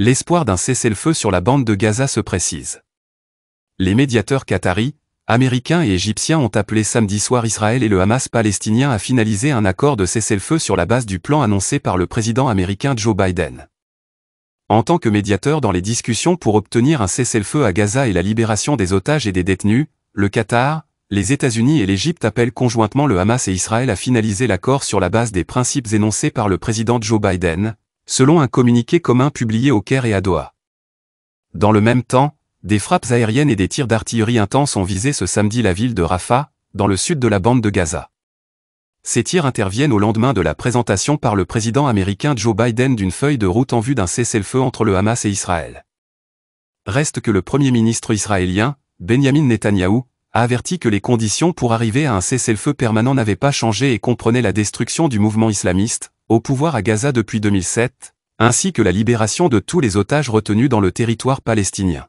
l'espoir d'un cessez-le-feu sur la bande de Gaza se précise. Les médiateurs qataris, américains et égyptiens ont appelé samedi soir Israël et le Hamas palestinien à finaliser un accord de cessez-le-feu sur la base du plan annoncé par le président américain Joe Biden. En tant que médiateur dans les discussions pour obtenir un cessez-le-feu à Gaza et la libération des otages et des détenus, le Qatar, les États-Unis et l'Égypte appellent conjointement le Hamas et Israël à finaliser l'accord sur la base des principes énoncés par le président Joe Biden, selon un communiqué commun publié au Caire et à Doha. Dans le même temps, des frappes aériennes et des tirs d'artillerie intenses ont visé ce samedi la ville de Rafah, dans le sud de la bande de Gaza. Ces tirs interviennent au lendemain de la présentation par le président américain Joe Biden d'une feuille de route en vue d'un cessez-le-feu entre le Hamas et Israël. Reste que le Premier ministre israélien, Benjamin Netanyahou, a averti que les conditions pour arriver à un cessez-le-feu permanent n'avaient pas changé et comprenaient la destruction du mouvement islamiste, au pouvoir à Gaza depuis 2007, ainsi que la libération de tous les otages retenus dans le territoire palestinien.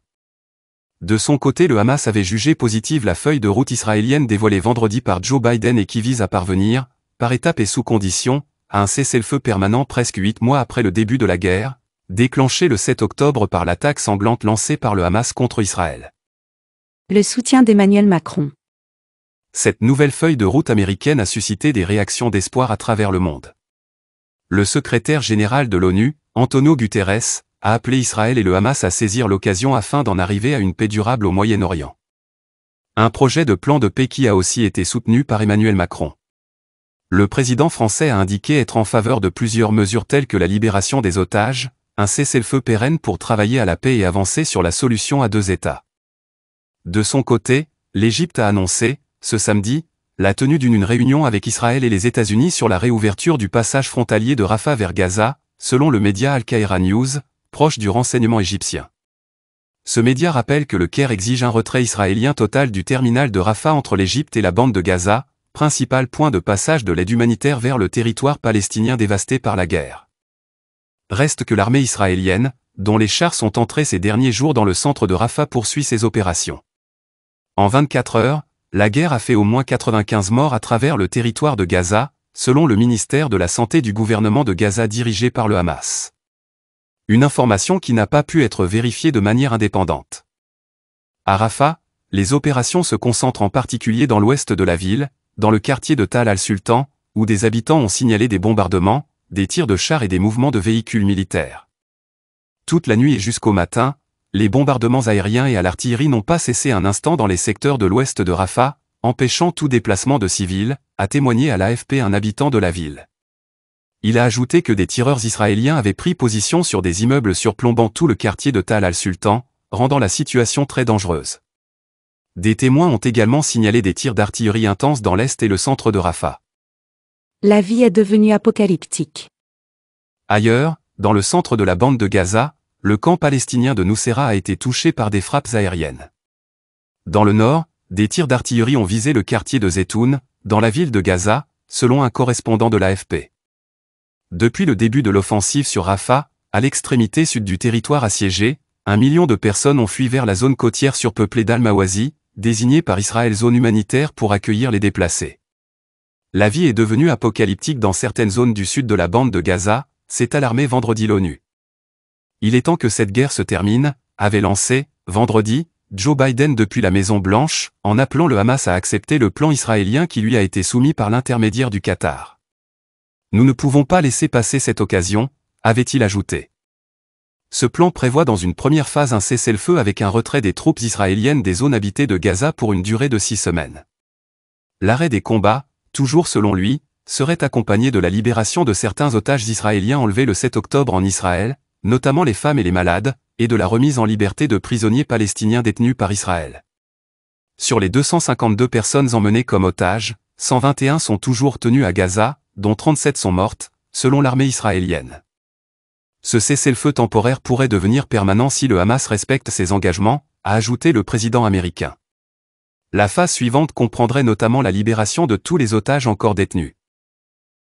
De son côté, le Hamas avait jugé positive la feuille de route israélienne dévoilée vendredi par Joe Biden et qui vise à parvenir, par étapes et sous conditions, à un cessez-le-feu permanent presque huit mois après le début de la guerre, déclenchée le 7 octobre par l'attaque sanglante lancée par le Hamas contre Israël. Le soutien d'Emmanuel Macron. Cette nouvelle feuille de route américaine a suscité des réactions d'espoir à travers le monde le secrétaire général de l'ONU, Antonio Guterres, a appelé Israël et le Hamas à saisir l'occasion afin d'en arriver à une paix durable au Moyen-Orient. Un projet de plan de paix qui a aussi été soutenu par Emmanuel Macron. Le président français a indiqué être en faveur de plusieurs mesures telles que la libération des otages, un cessez-le-feu pérenne pour travailler à la paix et avancer sur la solution à deux États. De son côté, l'Égypte a annoncé, ce samedi, la tenue d'une réunion avec Israël et les États-Unis sur la réouverture du passage frontalier de Rafah vers Gaza, selon le média Al-Qaïra News, proche du renseignement égyptien. Ce média rappelle que le Caire exige un retrait israélien total du terminal de Rafah entre l'Égypte et la bande de Gaza, principal point de passage de l'aide humanitaire vers le territoire palestinien dévasté par la guerre. Reste que l'armée israélienne, dont les chars sont entrés ces derniers jours dans le centre de Rafah, poursuit ses opérations. En 24 heures, la guerre a fait au moins 95 morts à travers le territoire de Gaza, selon le ministère de la Santé du gouvernement de Gaza dirigé par le Hamas. Une information qui n'a pas pu être vérifiée de manière indépendante. À Rafah, les opérations se concentrent en particulier dans l'ouest de la ville, dans le quartier de Tal al-Sultan, où des habitants ont signalé des bombardements, des tirs de chars et des mouvements de véhicules militaires. Toute la nuit et jusqu'au matin, les bombardements aériens et à l'artillerie n'ont pas cessé un instant dans les secteurs de l'ouest de Rafah, empêchant tout déplacement de civils, a témoigné à l'AFP un habitant de la ville. Il a ajouté que des tireurs israéliens avaient pris position sur des immeubles surplombant tout le quartier de Tal al-Sultan, rendant la situation très dangereuse. Des témoins ont également signalé des tirs d'artillerie intenses dans l'est et le centre de Rafah. La vie est devenue apocalyptique. Ailleurs, dans le centre de la bande de Gaza, le camp palestinien de Nusera a été touché par des frappes aériennes. Dans le nord, des tirs d'artillerie ont visé le quartier de Zetoun, dans la ville de Gaza, selon un correspondant de l'AFP. Depuis le début de l'offensive sur Rafah, à l'extrémité sud du territoire assiégé, un million de personnes ont fui vers la zone côtière surpeuplée d'Al-Mawazi, désignée par Israël zone humanitaire pour accueillir les déplacés. La vie est devenue apocalyptique dans certaines zones du sud de la bande de Gaza, s'est alarmé vendredi l'ONU. Il est temps que cette guerre se termine, avait lancé, vendredi, Joe Biden depuis la Maison-Blanche, en appelant le Hamas à accepter le plan israélien qui lui a été soumis par l'intermédiaire du Qatar. Nous ne pouvons pas laisser passer cette occasion, avait-il ajouté. Ce plan prévoit dans une première phase un cessez-le-feu avec un retrait des troupes israéliennes des zones habitées de Gaza pour une durée de six semaines. L'arrêt des combats, toujours selon lui, serait accompagné de la libération de certains otages israéliens enlevés le 7 octobre en Israël, notamment les femmes et les malades, et de la remise en liberté de prisonniers palestiniens détenus par Israël. Sur les 252 personnes emmenées comme otages, 121 sont toujours tenues à Gaza, dont 37 sont mortes, selon l'armée israélienne. Ce cessez-le-feu temporaire pourrait devenir permanent si le Hamas respecte ses engagements, a ajouté le président américain. La phase suivante comprendrait notamment la libération de tous les otages encore détenus.